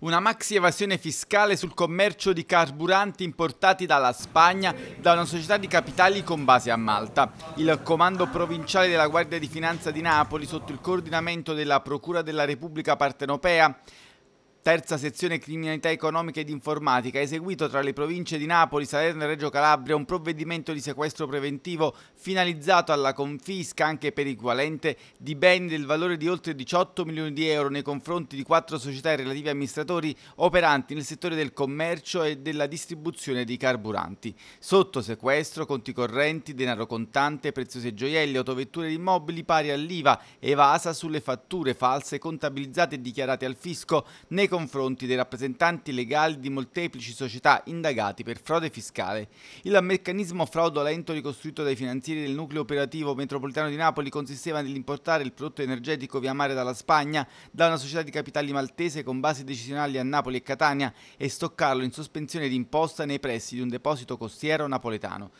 una maxi evasione fiscale sul commercio di carburanti importati dalla Spagna da una società di capitali con base a Malta. Il comando provinciale della Guardia di Finanza di Napoli, sotto il coordinamento della Procura della Repubblica Partenopea, terza sezione criminalità economica ed informatica, ha eseguito tra le province di Napoli, Salerno e Reggio Calabria un provvedimento di sequestro preventivo finalizzato alla confisca anche per equivalente di beni del valore di oltre 18 milioni di euro nei confronti di quattro società e relativi amministratori operanti nel settore del commercio e della distribuzione di carburanti. Sotto sequestro conti correnti, denaro contante, preziosi gioielli, autovetture e immobili pari all'IVA evasa sulle fatture false contabilizzate e dichiarate al fisco nei nei confronti dei rappresentanti legali di molteplici società indagati per frode fiscale. Il meccanismo fraudolento ricostruito dai finanzieri del nucleo operativo metropolitano di Napoli consisteva nell'importare il prodotto energetico via mare dalla Spagna da una società di capitali maltese con basi decisionali a Napoli e Catania e stoccarlo in sospensione d'imposta nei pressi di un deposito costiero napoletano.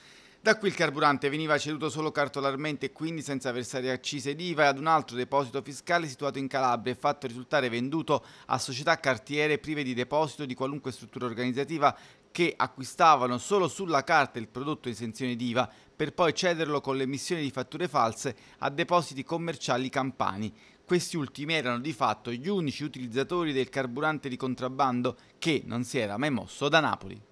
Da qui il carburante veniva ceduto solo cartolarmente e quindi senza versare accise d'IVA IVA ad un altro deposito fiscale situato in Calabria e fatto risultare venduto a società cartiere prive di deposito di qualunque struttura organizzativa che acquistavano solo sulla carta il prodotto in esenzione d'IVA per poi cederlo con l'emissione di fatture false a depositi commerciali campani. Questi ultimi erano di fatto gli unici utilizzatori del carburante di contrabbando che non si era mai mosso da Napoli.